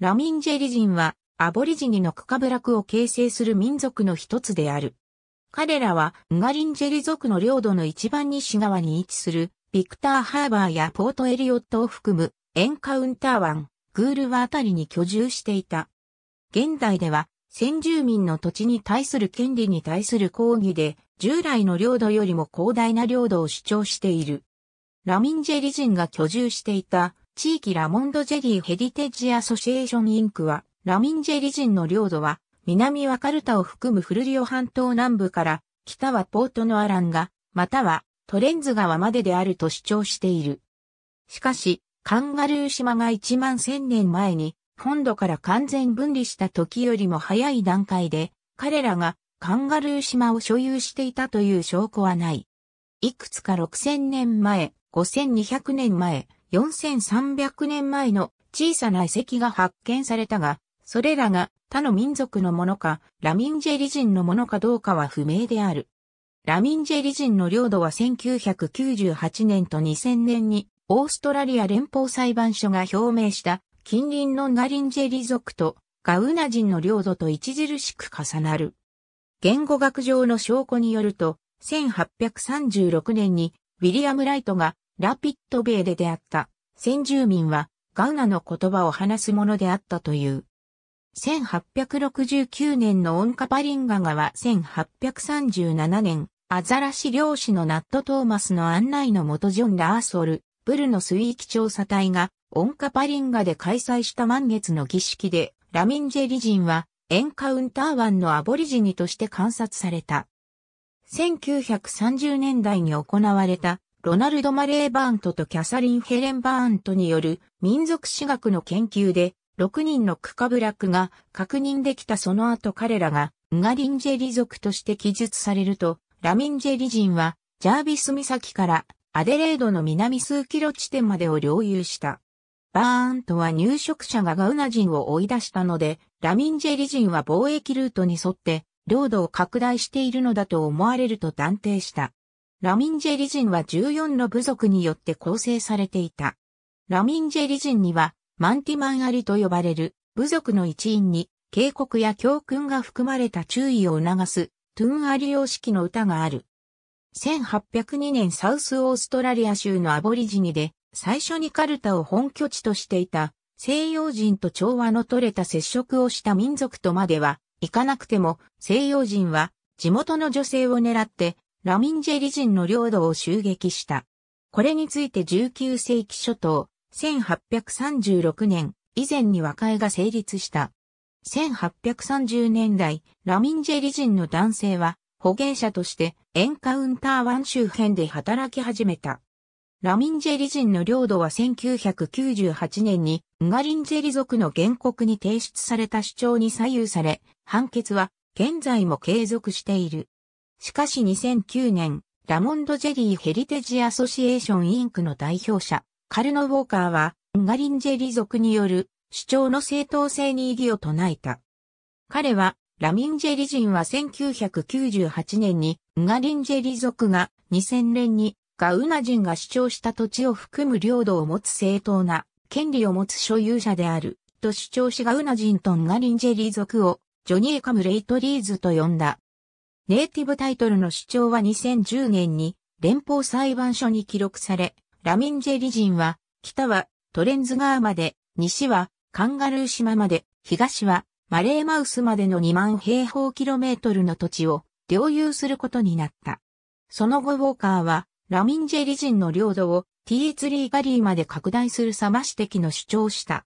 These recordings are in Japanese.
ラミンジェリ人はアボリジニの区ブ部落を形成する民族の一つである。彼らはンガリンジェリ族の領土の一番西側に位置するビクターハーバーやポートエリオットを含むエンカウンター湾、グールワあたりに居住していた。現代では先住民の土地に対する権利に対する抗議で従来の領土よりも広大な領土を主張している。ラミンジェリ人が居住していた地域ラモンドジェリーヘリテッジアソシエーションインクは、ラミンジェリ人の領土は、南はカルタを含むフルリオ半島南部から、北はポートのアランガ、またはトレンズ川までであると主張している。しかし、カンガルー島が1万1000年前に、本土から完全分離した時よりも早い段階で、彼らがカンガルー島を所有していたという証拠はない。いくつか6000年前、5200年前、4300年前の小さな遺跡が発見されたが、それらが他の民族のものか、ラミンジェリ人のものかどうかは不明である。ラミンジェリ人の領土は1998年と2000年にオーストラリア連邦裁判所が表明した近隣のガリンジェリ族とガウナ人の領土と著しく重なる。言語学上の証拠によると、1836年にウィリアム・ライトがラピッドベーで出会った先住民はガーナの言葉を話すものであったという。1869年のオンカパリンガ川1837年、アザラシ漁師のナット・トーマスの案内のもとジョン・ラーソル、ブルの水域調査隊がオンカパリンガで開催した満月の儀式で、ラミンジェリ人はエンカウンター湾のアボリジニとして観察された。1930年代に行われたロナルド・マレー・バーントとキャサリン・ヘレン・バーントによる民族史学の研究で、6人のクカブラックが確認できたその後彼らがウガリンジェリ族として記述されると、ラミンジェリ人はジャービス岬からアデレードの南数キロ地点までを領有した。バーントは入植者がガウナ人を追い出したので、ラミンジェリ人は貿易ルートに沿って領土を拡大しているのだと思われると断定した。ラミンジェリ人は14の部族によって構成されていた。ラミンジェリ人には、マンティマンアリと呼ばれる部族の一員に、警告や教訓が含まれた注意を促す、トゥーンアリ様式の歌がある。1802年サウスオーストラリア州のアボリジニで、最初にカルタを本拠地としていた、西洋人と調和の取れた接触をした民族とまでは、行かなくても、西洋人は、地元の女性を狙って、ラミンジェリ人の領土を襲撃した。これについて19世紀初頭、1836年以前に和解が成立した。1830年代、ラミンジェリ人の男性は、保険者としてエンカウンター湾周辺で働き始めた。ラミンジェリ人の領土は1998年にウガリンジェリ族の原告に提出された主張に左右され、判決は現在も継続している。しかし2009年、ラモンド・ジェリー・ヘリテジ・アソシエーション・インクの代表者、カルノ・ウォーカーは、ンガリンジェリー族による主張の正当性に異議を唱えた。彼は、ラミンジェリ人は1998年に、ンガリンジェリ族が2000年にガウナ人が主張した土地を含む領土を持つ正当な権利を持つ所有者であると主張しガウナ人とンガリンジェリ族をジョニー・カム・レイトリーズと呼んだ。ネイティブタイトルの主張は2010年に連邦裁判所に記録され、ラミンジェリ人は、北はトレンズ川まで、西はカンガルー島まで、東はマレーマウスまでの2万平方キロメートルの土地を領有することになった。その後ウォーカーは、ラミンジェリ人の領土を T3 ガリーまで拡大するサマ指摘の主張した。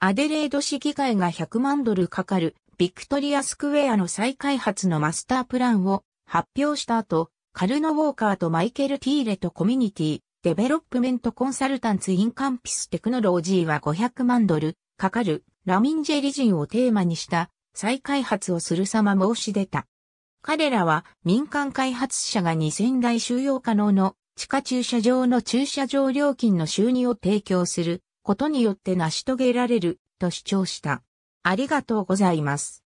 アデレード市議会が100万ドルかかるビクトリアスクエアの再開発のマスタープランを発表した後、カルノ・ウォーカーとマイケル・ティーレとコミュニティ、デベロップメント・コンサルタンツ・イン・カンピス・テクノロジーは500万ドル、かかる、ラミンジェリジンをテーマにした再開発をする様申し出た。彼らは民間開発者が2000台収容可能の地下駐車場の駐車場料金の収入を提供することによって成し遂げられると主張した。ありがとうございます。